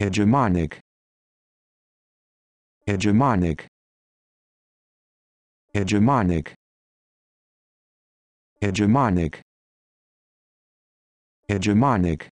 hegemonic hegemonic hegemonic hegemonic hegemonic